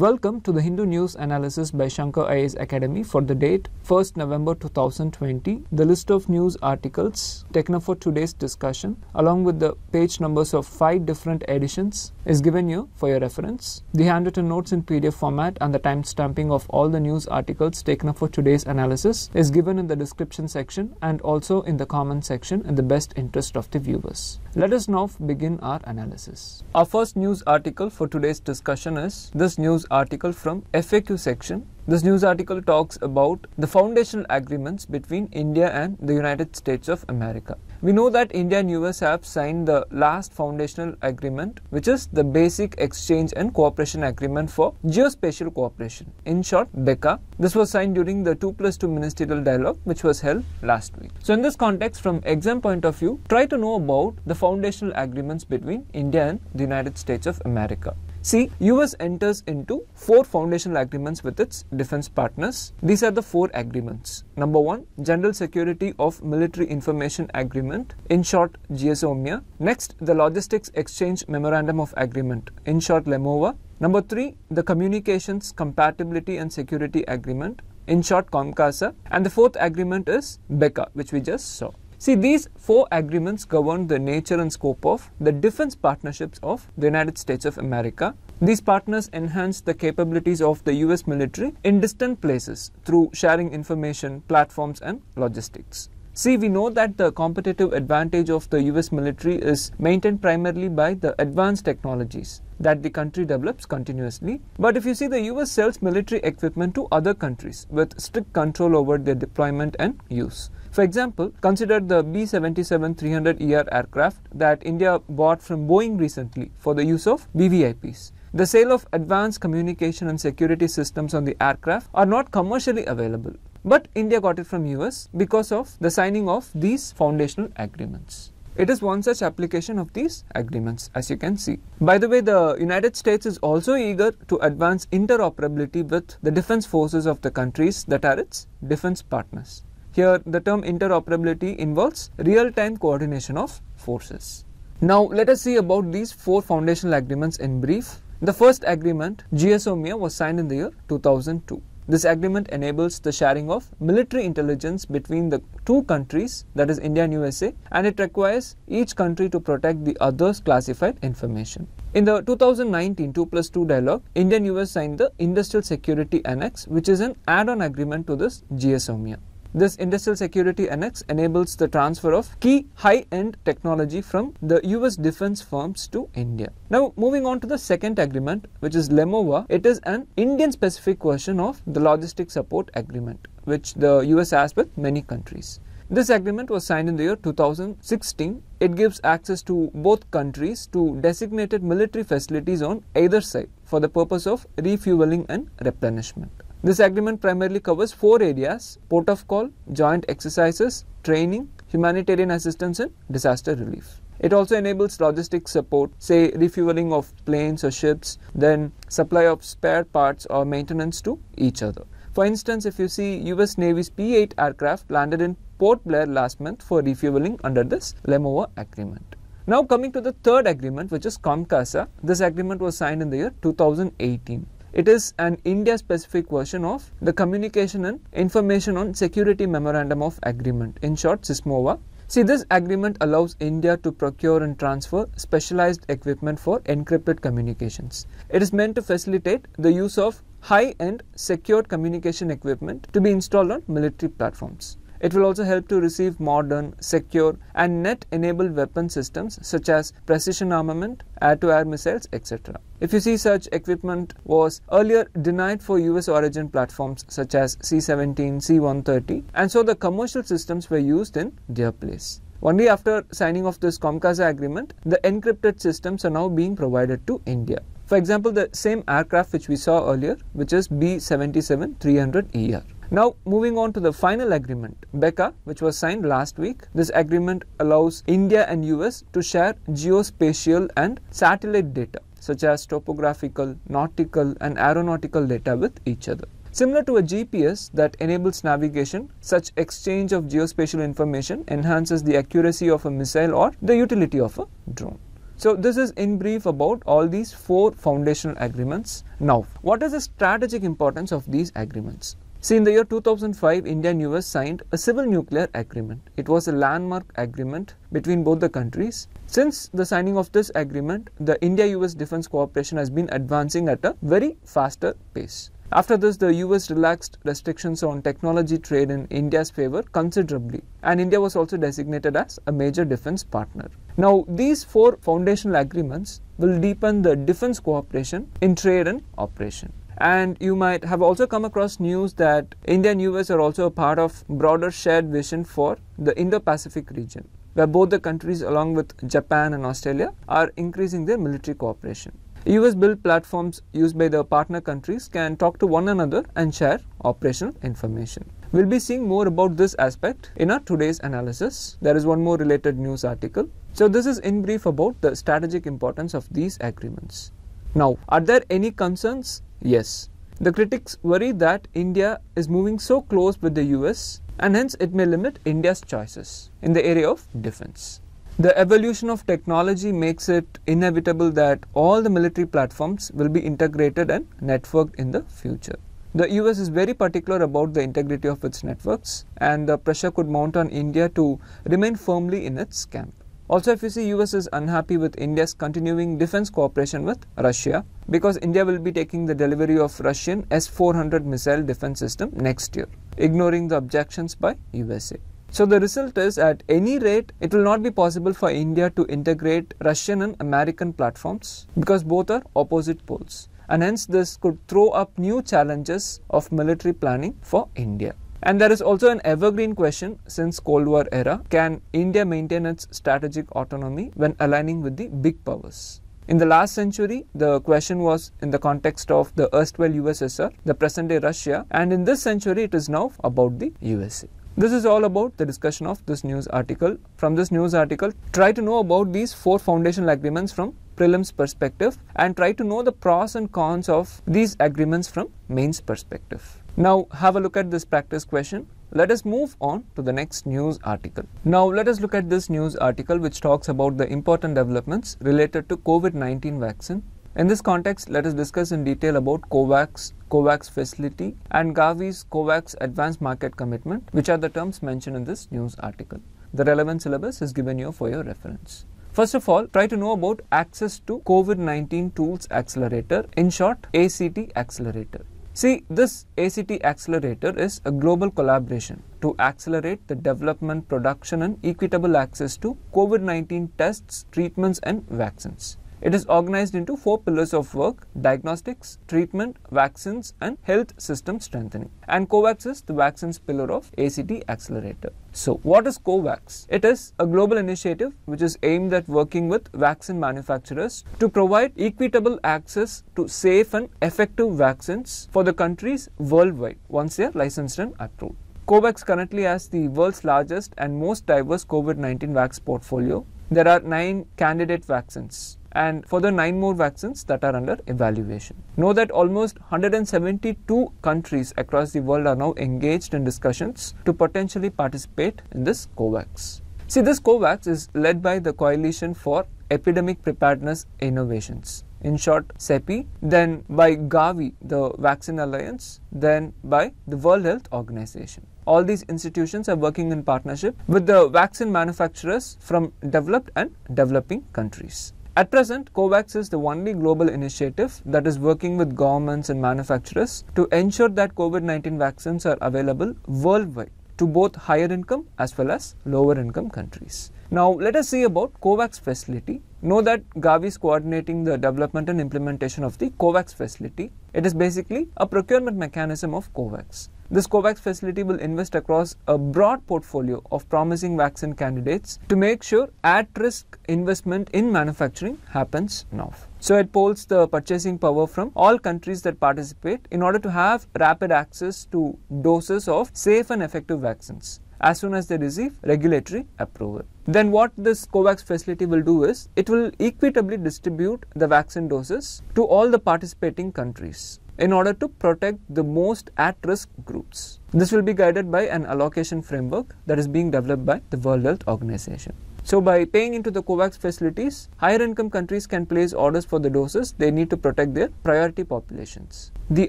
Welcome to the Hindu News Analysis by Shankar IAS Academy for the date 1st November 2020. The list of news articles taken up for today's discussion, along with the page numbers of five different editions, is given you for your reference. The handwritten notes in PDF format and the timestamping of all the news articles taken up for today's analysis is given in the description section and also in the comment section in the best interest of the viewers. Let us now begin our analysis. Our first news article for today's discussion is This News news article from FAQ section. This news article talks about the foundational agreements between India and the United States of America. We know that India and US have signed the last foundational agreement, which is the Basic Exchange and Cooperation Agreement for Geospatial Cooperation, in short, BECA. This was signed during the 2 plus 2 ministerial dialogue, which was held last week. So, in this context, from exam point of view, try to know about the foundational agreements between India and the United States of America. See, US enters into four foundational agreements with its defense partners. These are the four agreements. Number 1, General Security of Military Information Agreement, in short GSOMIA. Next, the Logistics Exchange Memorandum of Agreement, in short LEMOVA. Number 3, the Communications Compatibility and Security Agreement, in short COMCASA. And the fourth agreement is BECA, which we just saw. See, these four agreements govern the nature and scope of the defense partnerships of the United States of America. These partners enhance the capabilities of the US military in distant places through sharing information, platforms, and logistics. See, we know that the competitive advantage of the US military is maintained primarily by the advanced technologies that the country develops continuously. But if you see, the US sells military equipment to other countries with strict control over their deployment and use. For example, consider the B-77-300ER aircraft that India bought from Boeing recently for the use of BVIPs. The sale of advanced communication and security systems on the aircraft are not commercially available, but India got it from US because of the signing of these foundational agreements. It is one such application of these agreements, as you can see. By the way, the United States is also eager to advance interoperability with the defense forces of the countries that are its defense partners. Here the term interoperability involves real-time coordination of forces. Now let us see about these four foundational agreements in brief. The first agreement, GSOMIA, was signed in the year 2002. This agreement enables the sharing of military intelligence between the two countries, that is India and USA, and it requires each country to protect the other's classified information. In the 2019 2 plus 2 dialogue, India and US signed the Industrial Security Annex, which is an add-on agreement to this GSOMIA. This industrial security annex enables the transfer of key high-end technology from the US defense firms to India. Now moving on to the second agreement which is LEMOVA. It is an Indian specific version of the logistic support agreement which the US has with many countries. This agreement was signed in the year 2016. It gives access to both countries to designated military facilities on either side for the purpose of refueling and replenishment. This agreement primarily covers four areas port of call, joint exercises, training, humanitarian assistance, and disaster relief. It also enables logistic support, say refueling of planes or ships, then supply of spare parts or maintenance to each other. For instance, if you see US Navy's P 8 aircraft landed in Port Blair last month for refueling under this Lemoa agreement. Now coming to the third agreement which is COMCASA. This agreement was signed in the year 2018. It is an India specific version of the Communication and Information on Security Memorandum of Agreement, in short, SISMOVA. See, this agreement allows India to procure and transfer specialized equipment for encrypted communications. It is meant to facilitate the use of high end secured communication equipment to be installed on military platforms. It will also help to receive modern, secure, and net enabled weapon systems such as precision armament, air to air missiles, etc. If you see, such equipment was earlier denied for US origin platforms such as C 17, C 130, and so the commercial systems were used in their place. Only after signing of this Comcasa agreement, the encrypted systems are now being provided to India. For example, the same aircraft which we saw earlier, which is B 77 300 ER. Now moving on to the final agreement, BECA, which was signed last week. This agreement allows India and US to share geospatial and satellite data such as topographical, nautical and aeronautical data with each other. Similar to a GPS that enables navigation, such exchange of geospatial information enhances the accuracy of a missile or the utility of a drone. So this is in brief about all these four foundational agreements. Now, what is the strategic importance of these agreements? See, in the year 2005, India and US signed a civil nuclear agreement. It was a landmark agreement between both the countries. Since the signing of this agreement, the India US defense cooperation has been advancing at a very faster pace. After this, the US relaxed restrictions on technology trade in India's favor considerably, and India was also designated as a major defense partner. Now, these four foundational agreements will deepen the defense cooperation in trade and operation. And you might have also come across news that India and US are also a part of broader shared vision for the Indo-Pacific region, where both the countries along with Japan and Australia are increasing their military cooperation. US built platforms used by the partner countries can talk to one another and share operational information. We'll be seeing more about this aspect in our today's analysis. There is one more related news article. So, this is in brief about the strategic importance of these agreements. Now, are there any concerns Yes. The critics worry that India is moving so close with the US and hence it may limit India's choices in the area of defense. The evolution of technology makes it inevitable that all the military platforms will be integrated and networked in the future. The US is very particular about the integrity of its networks, and the pressure could mount on India to remain firmly in its camp. Also, if you see US is unhappy with India's continuing defense cooperation with Russia because India will be taking the delivery of Russian S-400 missile defense system next year, ignoring the objections by USA. So the result is at any rate, it will not be possible for India to integrate Russian and American platforms because both are opposite poles. And hence this could throw up new challenges of military planning for India. And there is also an evergreen question since Cold War era can India maintain its strategic autonomy when aligning with the big powers? In the last century, the question was in the context of the erstwhile USSR, the present day Russia, and in this century, it is now about the USA. This is all about the discussion of this news article. From this news article, try to know about these four foundational agreements from prelims perspective and try to know the pros and cons of these agreements from mains perspective. Now have a look at this practice question. Let us move on to the next news article. Now let us look at this news article which talks about the important developments related to COVID-19 vaccine. In this context, let us discuss in detail about COVAX, COVAX facility and Gavi's COVAX advanced market commitment which are the terms mentioned in this news article. The relevant syllabus is given here for your reference. First of all, try to know about access to COVID-19 Tools Accelerator, in short ACT Accelerator. See, this ACT Accelerator is a global collaboration to accelerate the development, production, and equitable access to COVID 19 tests, treatments, and vaccines. It is organized into four pillars of work diagnostics, treatment, vaccines, and health system strengthening. And COVAX is the vaccines pillar of ACT Accelerator. So, what is COVAX? It is a global initiative which is aimed at working with vaccine manufacturers to provide equitable access to safe and effective vaccines for the countries worldwide once they are licensed and approved. COVAX currently has the world's largest and most diverse COVID 19 vaccine portfolio. There are nine candidate vaccines and for the 9 more vaccines that are under evaluation. Know that almost 172 countries across the world are now engaged in discussions to potentially participate in this COVAX. See, this COVAX is led by the Coalition for Epidemic Preparedness Innovations, in short, CEPI, then by Gavi, the Vaccine Alliance, then by the World Health Organization. All these institutions are working in partnership with the vaccine manufacturers from developed and developing countries. At present, COVAX is the only global initiative that is working with governments and manufacturers to ensure that COVID 19 vaccines are available worldwide to both higher income as well as lower income countries. Now, let us see about COVAX facility. Know that Gavi is coordinating the development and implementation of the COVAX facility. It is basically a procurement mechanism of COVAX. This COVAX facility will invest across a broad portfolio of promising vaccine candidates to make sure at risk investment in manufacturing happens now. So it polls the purchasing power from all countries that participate in order to have rapid access to doses of safe and effective vaccines as soon as they receive regulatory approval. Then what this COVAX facility will do is it will equitably distribute the vaccine doses to all the participating countries in order to protect the most at-risk groups. This will be guided by an allocation framework that is being developed by the World Health Organization. So by paying into the COVAX facilities, higher income countries can place orders for the doses they need to protect their priority populations. The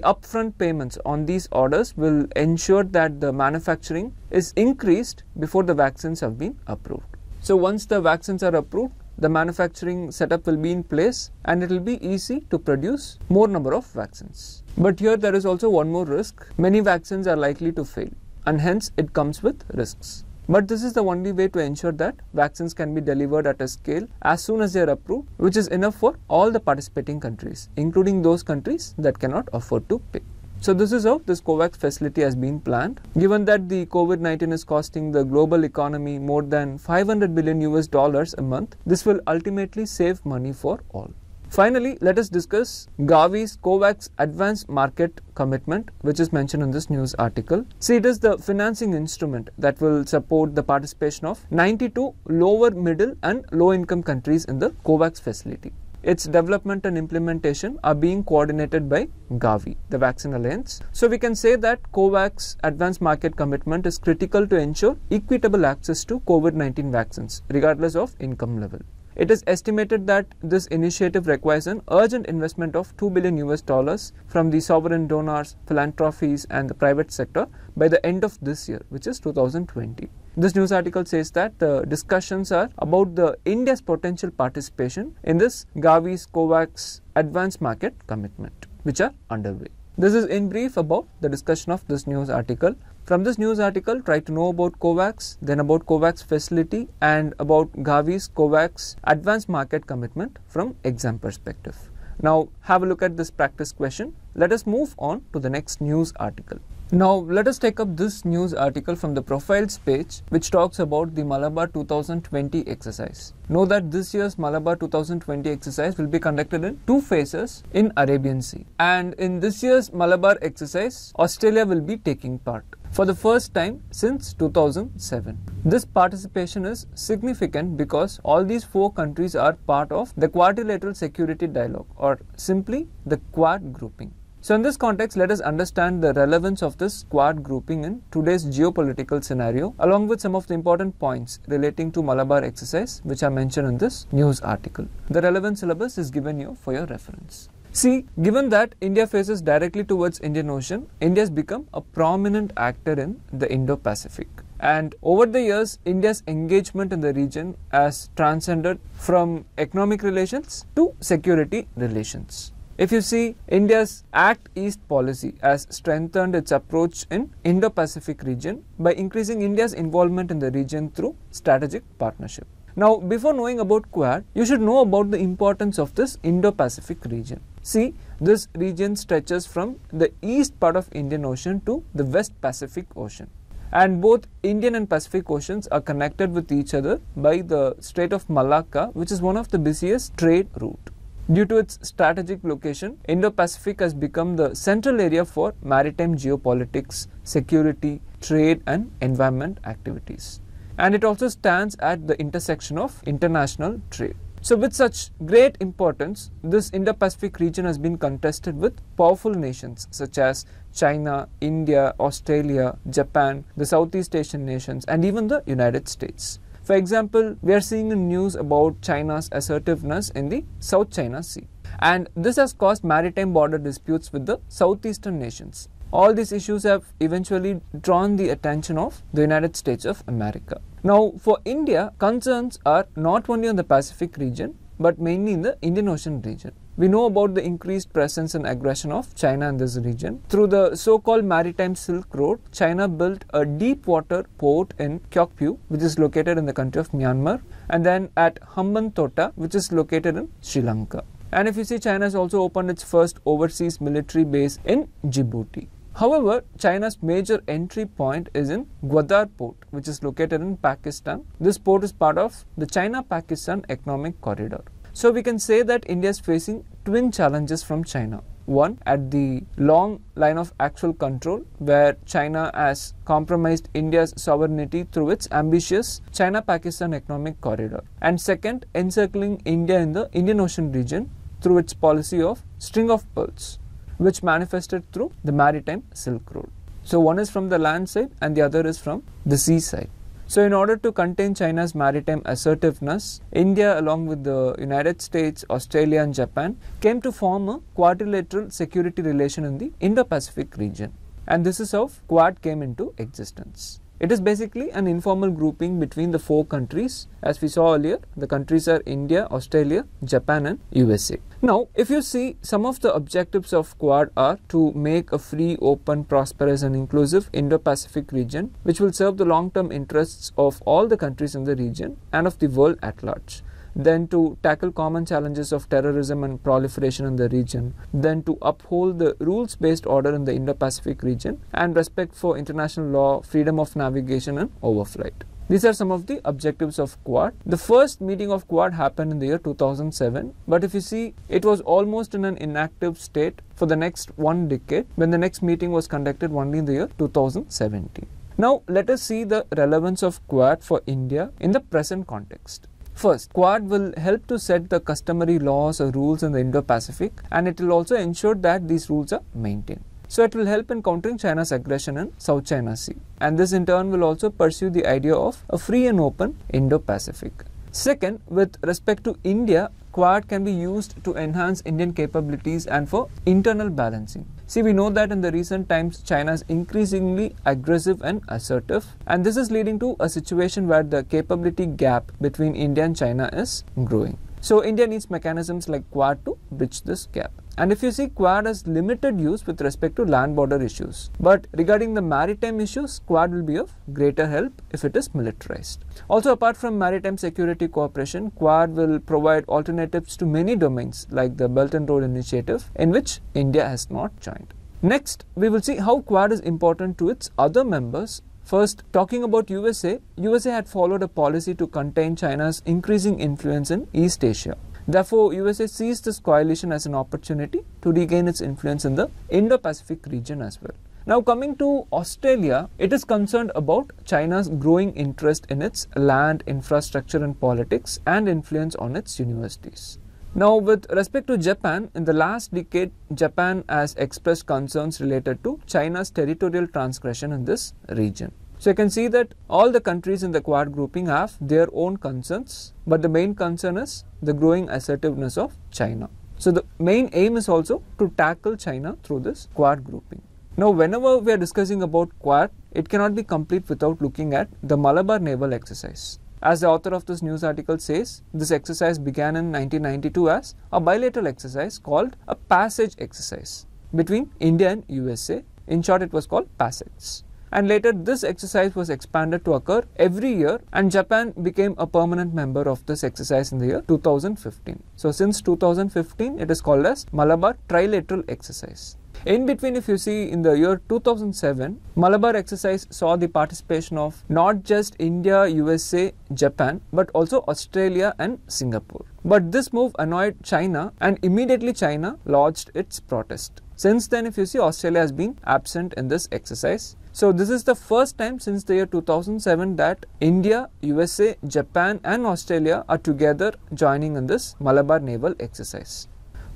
upfront payments on these orders will ensure that the manufacturing is increased before the vaccines have been approved. So once the vaccines are approved, the manufacturing setup will be in place and it will be easy to produce more number of vaccines. But here there is also one more risk. Many vaccines are likely to fail and hence it comes with risks. But this is the only way to ensure that vaccines can be delivered at a scale as soon as they are approved, which is enough for all the participating countries, including those countries that cannot afford to pay. So this is how this COVAX facility has been planned. Given that the COVID-19 is costing the global economy more than 500 billion US dollars a month, this will ultimately save money for all. Finally, let us discuss Gavi's COVAX Advanced Market Commitment, which is mentioned in this news article. See, it is the financing instrument that will support the participation of 92 lower middle and low income countries in the COVAX facility. Its development and implementation are being coordinated by Gavi, the Vaccine Alliance. So we can say that COVAX advanced market commitment is critical to ensure equitable access to COVID-19 vaccines, regardless of income level. It is estimated that this initiative requires an urgent investment of 2 billion US dollars from the sovereign donors, philanthropies, and the private sector by the end of this year, which is 2020. This news article says that the uh, discussions are about the India's potential participation in this Gavi's COVAX advanced market commitment, which are underway. This is in brief about the discussion of this news article. From this news article, try to know about COVAX, then about COVAX facility, and about Gavi's COVAX advanced market commitment from exam perspective. Now, have a look at this practice question. Let us move on to the next news article. Now, let us take up this news article from the profiles page, which talks about the Malabar 2020 exercise. Know that this year's Malabar 2020 exercise will be conducted in two phases in Arabian Sea. And in this year's Malabar exercise, Australia will be taking part for the first time since 2007. This participation is significant because all these four countries are part of the Quadrilateral Security Dialogue or simply the Quad grouping. So, in this context, let us understand the relevance of this Quad grouping in today's geopolitical scenario, along with some of the important points relating to Malabar exercise, which are mentioned in this news article. The relevant syllabus is given you for your reference. See, given that India faces directly towards Indian Ocean, India has become a prominent actor in the Indo-Pacific. And over the years, India's engagement in the region has transcended from economic relations to security relations. If you see, India's Act East policy has strengthened its approach in Indo-Pacific region by increasing India's involvement in the region through strategic partnership. Now, before knowing about Quad, you should know about the importance of this Indo-Pacific region. See, this region stretches from the east part of Indian Ocean to the West Pacific Ocean. And both Indian and Pacific Oceans are connected with each other by the Strait of Malacca, which is one of the busiest trade route. Due to its strategic location, Indo-Pacific has become the central area for maritime geopolitics, security, trade and environment activities. And it also stands at the intersection of international trade. So, with such great importance, this Indo Pacific region has been contested with powerful nations such as China, India, Australia, Japan, the Southeast Asian nations, and even the United States. For example, we are seeing news about China's assertiveness in the South China Sea. And this has caused maritime border disputes with the southeastern nations. All these issues have eventually drawn the attention of the United States of America. Now, for India, concerns are not only on the Pacific region but mainly in the Indian Ocean region. We know about the increased presence and aggression of China in this region. Through the so called Maritime Silk Road, China built a deep water port in Kyokpyu, which is located in the country of Myanmar, and then at Hambantota, which is located in Sri Lanka. And if you see, China has also opened its first overseas military base in Djibouti. However, China's major entry point is in Gwadar port, which is located in Pakistan. This port is part of the China-Pakistan Economic Corridor. So we can say that India is facing twin challenges from China. One, at the long line of actual control, where China has compromised India's sovereignty through its ambitious China Pakistan economic corridor. And second, encircling India in the Indian Ocean region through its policy of string of pearls which manifested through the maritime Silk Road. So, one is from the land side and the other is from the sea side. So, in order to contain China's maritime assertiveness, India, along with the United States, Australia, and Japan, came to form a quadrilateral security relation in the Indo Pacific region. And this is how Quad came into existence. It is basically an informal grouping between the four countries. As we saw earlier, the countries are India, Australia, Japan, and USA. Now, if you see, some of the objectives of Quad are to make a free, open, prosperous, and inclusive Indo Pacific region, which will serve the long term interests of all the countries in the region and of the world at large then to tackle common challenges of terrorism and proliferation in the region, then to uphold the rules based order in the Indo Pacific region, and respect for international law, freedom of navigation, and overflight. These are some of the objectives of Quad. The first meeting of Quad happened in the year 2007, but if you see, it was almost in an inactive state for the next one decade when the next meeting was conducted only in the year 2017. Now, let us see the relevance of Quad for India in the present context. First, Quad will help to set the customary laws or rules in the Indo-Pacific and it will also ensure that these rules are maintained. So it will help in countering China's aggression in South China Sea. And this in turn will also pursue the idea of a free and open Indo-Pacific. Second, with respect to India, Quad can be used to enhance Indian capabilities and for internal balancing. See, we know that in the recent times, China is increasingly aggressive and assertive, and this is leading to a situation where the capability gap between India and China is growing. So, India needs mechanisms like Quad to bridge this gap. And if you see, Quad has limited use with respect to land border issues. But regarding the maritime issues, Quad will be of greater help if it is militarized. Also, apart from maritime security cooperation, Quad will provide alternatives to many domains like the Belt and Road Initiative, in which India has not joined. Next, we will see how Quad is important to its other members First, talking about USA, USA had followed a policy to contain China's increasing influence in East Asia. Therefore, USA sees this coalition as an opportunity to regain its influence in the Indo-Pacific region as well. Now coming to Australia, it is concerned about China's growing interest in its land, infrastructure and politics and influence on its universities. Now with respect to Japan, in the last decade, Japan has expressed concerns related to China's territorial transgression in this region. So you can see that all the countries in the Quad grouping have their own concerns, but the main concern is the growing assertiveness of China. So the main aim is also to tackle China through this Quad grouping. Now, whenever we are discussing about Quad, it cannot be complete without looking at the Malabar Naval Exercise. As the author of this news article says, this exercise began in 1992 as a bilateral exercise called a passage exercise between India and USA. In short, it was called PASSAGE and later this exercise was expanded to occur every year and Japan became a permanent member of this exercise in the year 2015. So since 2015 it is called as Malabar Trilateral Exercise. In between, if you see in the year 2007, Malabar exercise saw the participation of not just India, USA, Japan, but also Australia and Singapore. But this move annoyed China and immediately China lodged its protest. Since then, if you see, Australia has been absent in this exercise. So, this is the first time since the year 2007 that India, USA, Japan, and Australia are together joining in this Malabar naval exercise.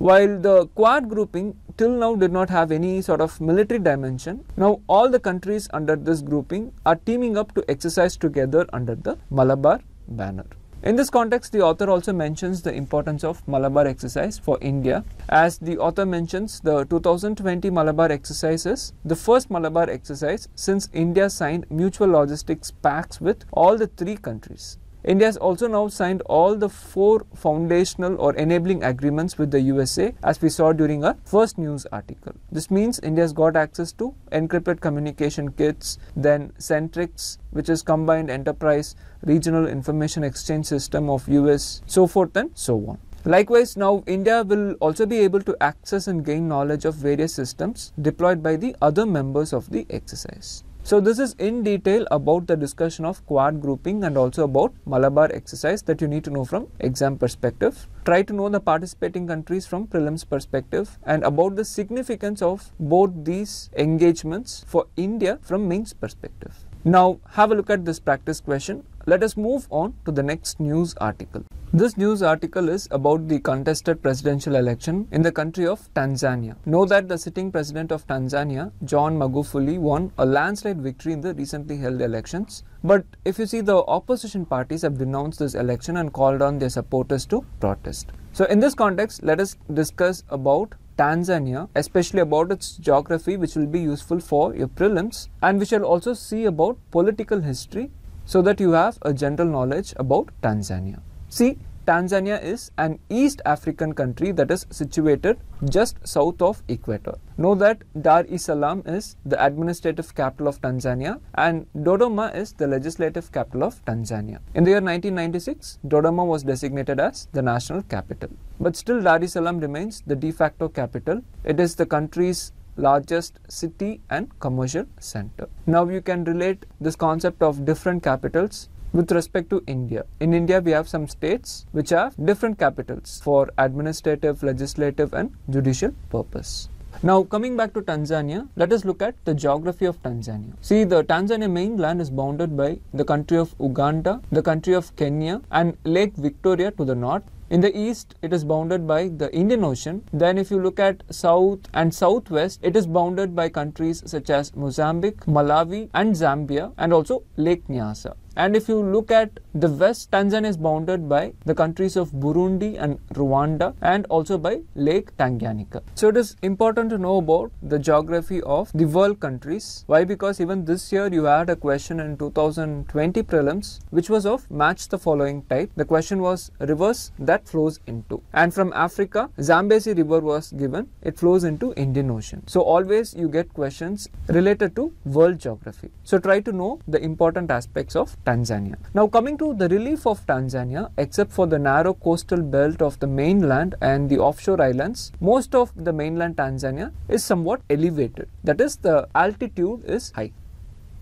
While the Quad grouping till now did not have any sort of military dimension, now all the countries under this grouping are teaming up to exercise together under the Malabar banner. In this context, the author also mentions the importance of Malabar exercise for India. As the author mentions, the 2020 Malabar exercises, the first Malabar exercise since India signed mutual logistics pacts with all the three countries. India has also now signed all the four foundational or enabling agreements with the USA as we saw during our first news article. This means India has got access to encrypted communication kits, then Centrix, which is combined enterprise regional information exchange system of US, so forth and so on. Likewise, now India will also be able to access and gain knowledge of various systems deployed by the other members of the exercise. So this is in detail about the discussion of quad grouping and also about Malabar exercise that you need to know from exam perspective. Try to know the participating countries from prelims perspective and about the significance of both these engagements for India from mains perspective. Now have a look at this practice question. Let us move on to the next news article. This news article is about the contested presidential election in the country of Tanzania. Know that the sitting president of Tanzania, John Magufuli, won a landslide victory in the recently held elections. But if you see, the opposition parties have denounced this election and called on their supporters to protest. So, in this context, let us discuss about Tanzania, especially about its geography, which will be useful for your prelims, and we shall also see about political history so that you have a general knowledge about Tanzania. See, Tanzania is an East African country that is situated just south of equator. Know that Dar es Salaam is the administrative capital of Tanzania and Dodoma is the legislative capital of Tanzania. In the year 1996, Dodoma was designated as the national capital. But still Dar es Salaam remains the de facto capital. It is the country's largest city and commercial center. Now you can relate this concept of different capitals with respect to India. In India, we have some states which have different capitals for administrative, legislative, and judicial purpose. Now, coming back to Tanzania, let us look at the geography of Tanzania. See, the Tanzania mainland is bounded by the country of Uganda, the country of Kenya, and Lake Victoria to the north, in the east, it is bounded by the Indian Ocean. Then, if you look at south and southwest, it is bounded by countries such as Mozambique, Malawi, and Zambia, and also Lake Nyasa. And if you look at the west, Tanzania is bounded by the countries of Burundi and Rwanda and also by Lake Tanganyika. So it is important to know about the geography of the world countries. Why? Because even this year you had a question in 2020 prelims which was of match the following type. The question was rivers that flows into. And from Africa, Zambezi River was given. It flows into Indian Ocean. So always you get questions related to world geography. So try to know the important aspects of Tanzania. Now, coming to the relief of Tanzania, except for the narrow coastal belt of the mainland and the offshore islands, most of the mainland Tanzania is somewhat elevated. That is, the altitude is high.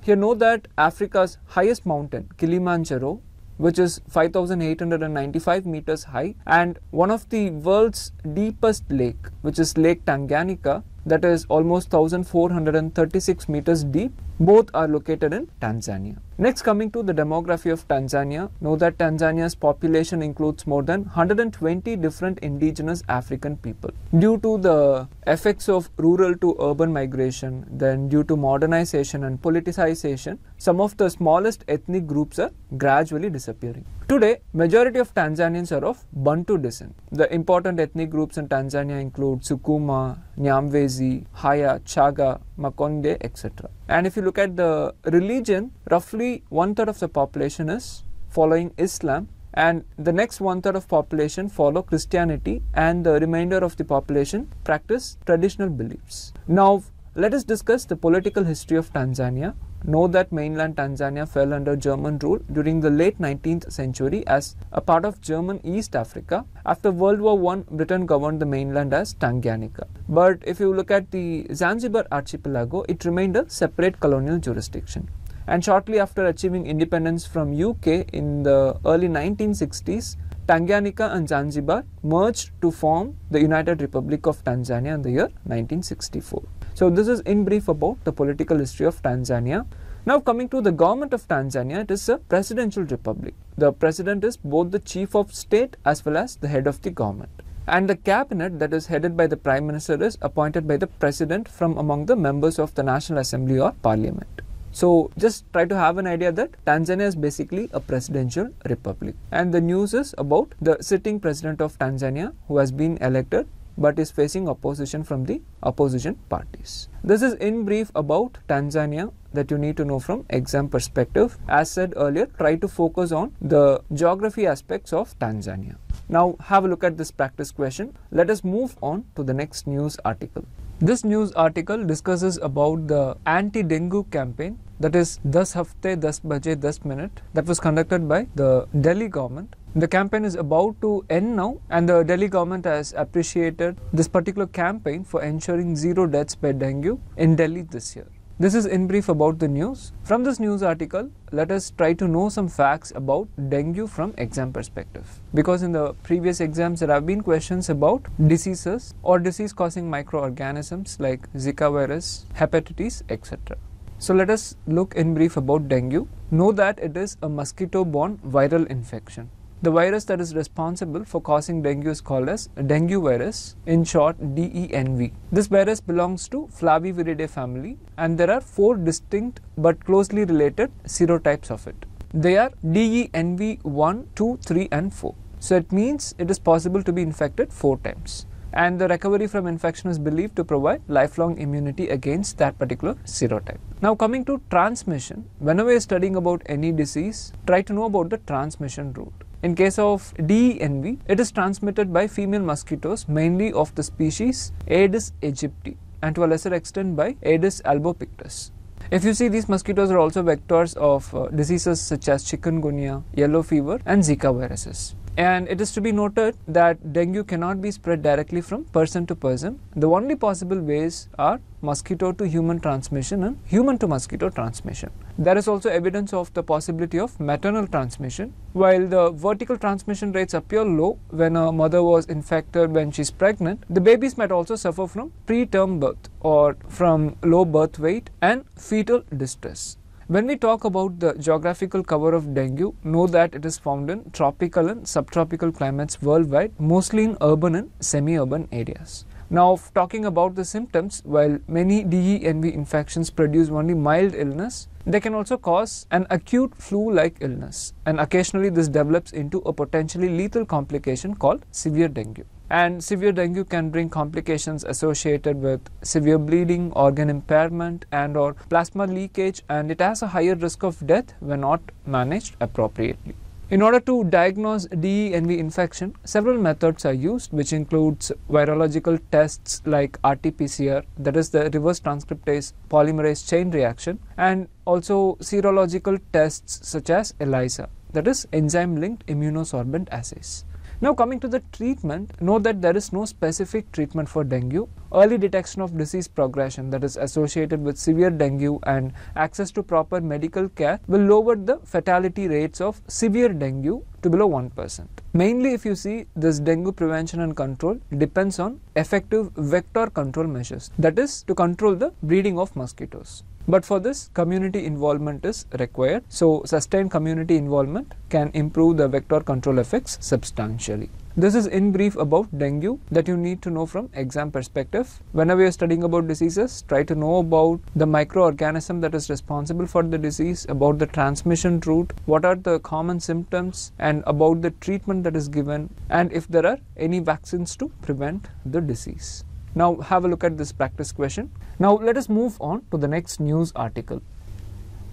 Here, know that Africa's highest mountain, Kilimanjaro, which is 5895 meters high and one of the world's deepest lake which is lake tanganyika that is almost 1436 meters deep both are located in Tanzania. Next, coming to the demography of Tanzania, know that Tanzania's population includes more than 120 different indigenous African people. Due to the effects of rural to urban migration, then due to modernization and politicization, some of the smallest ethnic groups are gradually disappearing. Today, majority of Tanzanians are of Bantu descent. The important ethnic groups in Tanzania include Sukuma, Nyamwezi, Haya, Chaga, Makonde, etc. And if you look at the religion, roughly one third of the population is following Islam, and the next one third of population follow Christianity, and the remainder of the population practice traditional beliefs. Now, let us discuss the political history of Tanzania. Know that mainland Tanzania fell under German rule during the late 19th century as a part of German East Africa. After World War I, Britain governed the mainland as Tanganyika. But if you look at the Zanzibar archipelago, it remained a separate colonial jurisdiction. And shortly after achieving independence from UK in the early 1960s, Tanganyika and Zanzibar merged to form the United Republic of Tanzania in the year 1964. So this is in brief about the political history of Tanzania. Now coming to the government of Tanzania, it is a presidential republic. The president is both the chief of state as well as the head of the government. And the cabinet that is headed by the Prime Minister is appointed by the President from among the members of the National Assembly or Parliament. So just try to have an idea that Tanzania is basically a presidential republic. And the news is about the sitting president of Tanzania who has been elected but is facing opposition from the opposition parties. This is in brief about Tanzania that you need to know from exam perspective. As said earlier, try to focus on the geography aspects of Tanzania. Now have a look at this practice question. Let us move on to the next news article. This news article discusses about the anti-dengue campaign that is 10 hafte 10 baje 10 minute that was conducted by the Delhi government. The campaign is about to end now and the Delhi government has appreciated this particular campaign for ensuring zero deaths by dengue in Delhi this year. This is in brief about the news. From this news article, let us try to know some facts about dengue from exam perspective. Because in the previous exams there have been questions about diseases or disease causing microorganisms like Zika virus, hepatitis, etc. So let us look in brief about dengue. Know that it is a mosquito borne viral infection. The virus that is responsible for causing dengue is called as dengue virus, in short DENV. This virus belongs to Flaviviridae family and there are four distinct but closely related serotypes of it. They are DENV1, 2, 3 and 4. So it means it is possible to be infected 4 times and the recovery from infection is believed to provide lifelong immunity against that particular serotype. Now coming to transmission, whenever you're studying about any disease, try to know about the transmission route. In case of DENV, it is transmitted by female mosquitoes mainly of the species Aedes aegypti and to a lesser extent by Aedes albopictus. If you see these mosquitoes are also vectors of uh, diseases such as chikungunya, yellow fever and Zika viruses. And it is to be noted that dengue cannot be spread directly from person to person. The only possible ways are mosquito to human transmission and human to mosquito transmission. There is also evidence of the possibility of maternal transmission. While the vertical transmission rates appear low when a mother was infected when she's pregnant, the babies might also suffer from preterm birth or from low birth weight and fetal distress. When we talk about the geographical cover of dengue, know that it is found in tropical and subtropical climates worldwide, mostly in urban and semi-urban areas. Now, talking about the symptoms, while many DENV infections produce only mild illness, they can also cause an acute flu-like illness, and occasionally this develops into a potentially lethal complication called severe dengue and severe dengue can bring complications associated with severe bleeding, organ impairment and or plasma leakage and it has a higher risk of death when not managed appropriately. In order to diagnose DENV infection, several methods are used which includes virological tests like RT-PCR that is the reverse transcriptase polymerase chain reaction and also serological tests such as ELISA that is enzyme linked immunosorbent assays. Now coming to the treatment, note that there is no specific treatment for dengue. Early detection of disease progression that is associated with severe dengue and access to proper medical care will lower the fatality rates of severe dengue to below 1%. Mainly if you see this dengue prevention and control depends on effective vector control measures that is to control the breeding of mosquitoes. But for this, community involvement is required. So sustained community involvement can improve the vector control effects substantially. This is in brief about dengue that you need to know from exam perspective. Whenever you're studying about diseases, try to know about the microorganism that is responsible for the disease, about the transmission route, what are the common symptoms and about the treatment that is given and if there are any vaccines to prevent the disease. Now have a look at this practice question. Now let us move on to the next news article.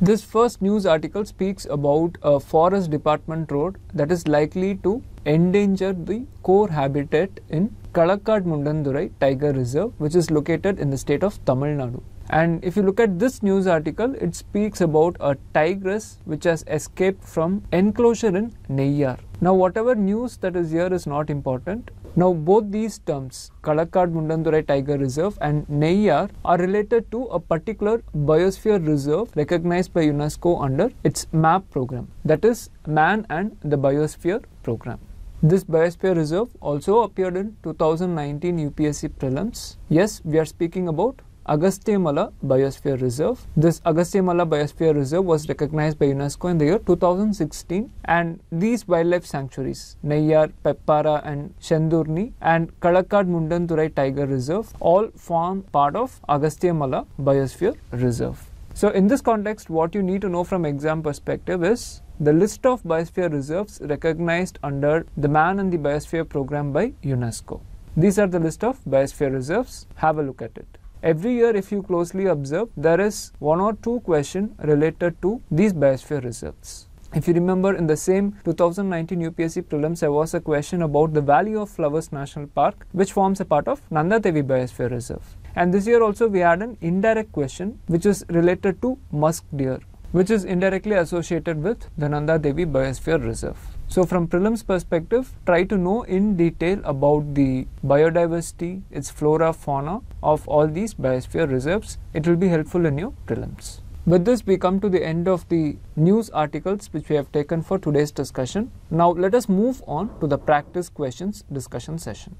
This first news article speaks about a forest department road that is likely to endanger the core habitat in Kalakkad Mundandurai Tiger Reserve, which is located in the state of Tamil Nadu. And if you look at this news article, it speaks about a tigress which has escaped from enclosure in Neyyar. Now, whatever news that is here is not important. Now, both these terms, Kalakad Mundandurai Tiger Reserve and Neyar, are related to a particular biosphere reserve recognized by UNESCO under its MAP program, that is, Man and the Biosphere program. This biosphere reserve also appeared in 2019 UPSC prelims. Yes, we are speaking about Agastya Biosphere Reserve. This Agastya Biosphere Reserve was recognized by UNESCO in the year 2016 and these wildlife sanctuaries, Nayar, Peppara and Shandurni and Kalakad Mundanturai Tiger Reserve all form part of Agastya Biosphere Reserve. So in this context, what you need to know from exam perspective is the list of biosphere reserves recognized under the Man and the Biosphere program by UNESCO. These are the list of biosphere reserves. Have a look at it every year if you closely observe there is one or two question related to these biosphere reserves. If you remember in the same 2019 UPSC prelims there was a question about the value of Flowers National Park which forms a part of Nanda Devi Biosphere Reserve. And this year also we had an indirect question which is related to musk deer which is indirectly associated with the Nanda Devi Biosphere Reserve. So from prelims perspective, try to know in detail about the biodiversity, its flora, fauna of all these biosphere reserves. It will be helpful in your prelims. With this, we come to the end of the news articles which we have taken for today's discussion. Now, let us move on to the practice questions discussion session.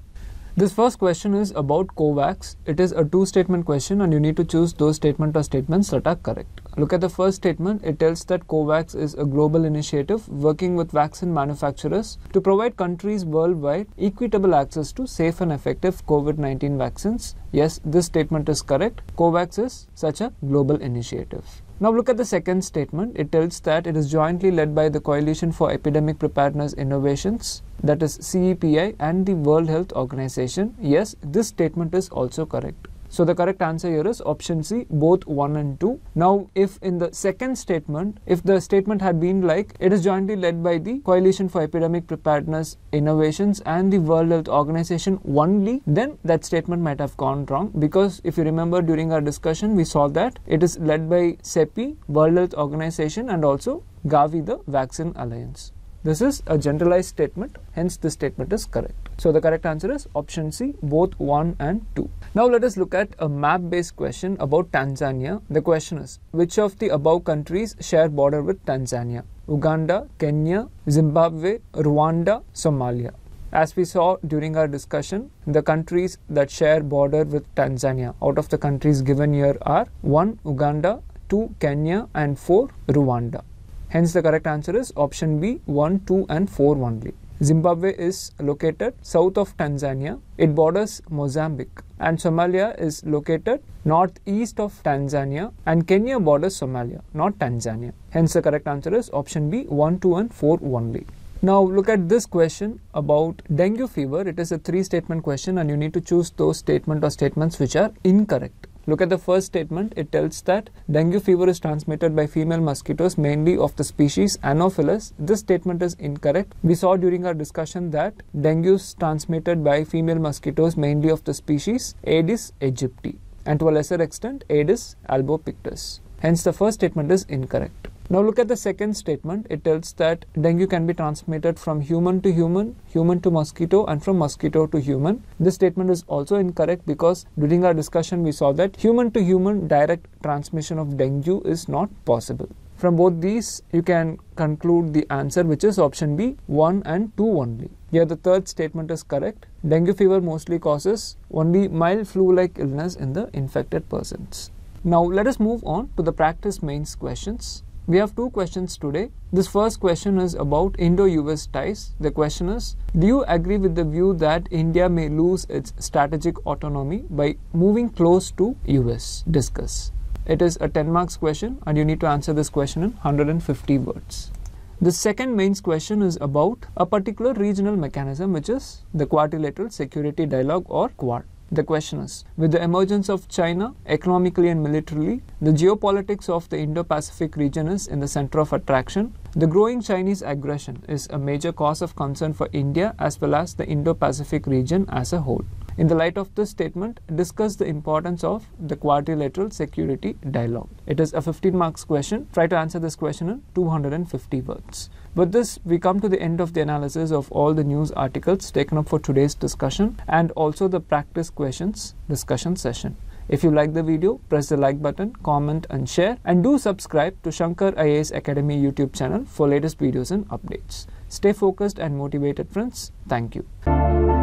This first question is about COVAX. It is a two statement question and you need to choose those statement or statements that are correct. Look at the first statement. It tells that COVAX is a global initiative working with vaccine manufacturers to provide countries worldwide equitable access to safe and effective COVID-19 vaccines. Yes, this statement is correct. COVAX is such a global initiative. Now look at the second statement. It tells that it is jointly led by the Coalition for Epidemic Preparedness Innovations, that is CEPI, and the World Health Organization. Yes, this statement is also correct. So the correct answer here is option C, both 1 and 2. Now, if in the second statement, if the statement had been like, it is jointly led by the Coalition for Epidemic Preparedness Innovations and the World Health Organization only, then that statement might have gone wrong because if you remember during our discussion, we saw that it is led by CEPI, World Health Organization and also Gavi, the Vaccine Alliance. This is a generalized statement, hence this statement is correct. So the correct answer is option C, both 1 and 2. Now let us look at a map-based question about Tanzania. The question is, which of the above countries share border with Tanzania? Uganda, Kenya, Zimbabwe, Rwanda, Somalia. As we saw during our discussion, the countries that share border with Tanzania out of the countries given here are 1. Uganda, 2. Kenya and 4. Rwanda. Hence, the correct answer is option B 1, 2, and 4 only. Zimbabwe is located south of Tanzania. It borders Mozambique. And Somalia is located northeast of Tanzania. And Kenya borders Somalia, not Tanzania. Hence, the correct answer is option B 1, 2, and 4 only. Now, look at this question about dengue fever. It is a three statement question, and you need to choose those statement or statements which are incorrect. Look at the first statement. It tells that dengue fever is transmitted by female mosquitoes, mainly of the species Anopheles. This statement is incorrect. We saw during our discussion that dengue is transmitted by female mosquitoes, mainly of the species Aedes aegypti, and to a lesser extent Aedes albopictus. Hence, the first statement is incorrect. Now look at the second statement. It tells that dengue can be transmitted from human to human, human to mosquito and from mosquito to human. This statement is also incorrect because during our discussion we saw that human to human direct transmission of dengue is not possible. From both these you can conclude the answer which is option B 1 and 2 only. Here the third statement is correct. Dengue fever mostly causes only mild flu-like illness in the infected persons. Now let us move on to the practice mains questions. We have two questions today. This first question is about Indo US ties. The question is Do you agree with the view that India may lose its strategic autonomy by moving close to US? Discuss. It is a 10 marks question and you need to answer this question in 150 words. The second main question is about a particular regional mechanism which is the Quadrilateral Security Dialogue or QUAD. The question is With the emergence of China, economically and militarily, the geopolitics of the Indo Pacific region is in the center of attraction. The growing Chinese aggression is a major cause of concern for India as well as the Indo Pacific region as a whole. In the light of this statement, discuss the importance of the quadrilateral security dialogue. It is a 15 marks question. Try to answer this question in 250 words. With this, we come to the end of the analysis of all the news articles taken up for today's discussion and also the practice questions discussion session. If you like the video, press the like button, comment and share and do subscribe to Shankar IAS Academy YouTube channel for latest videos and updates. Stay focused and motivated friends. Thank you.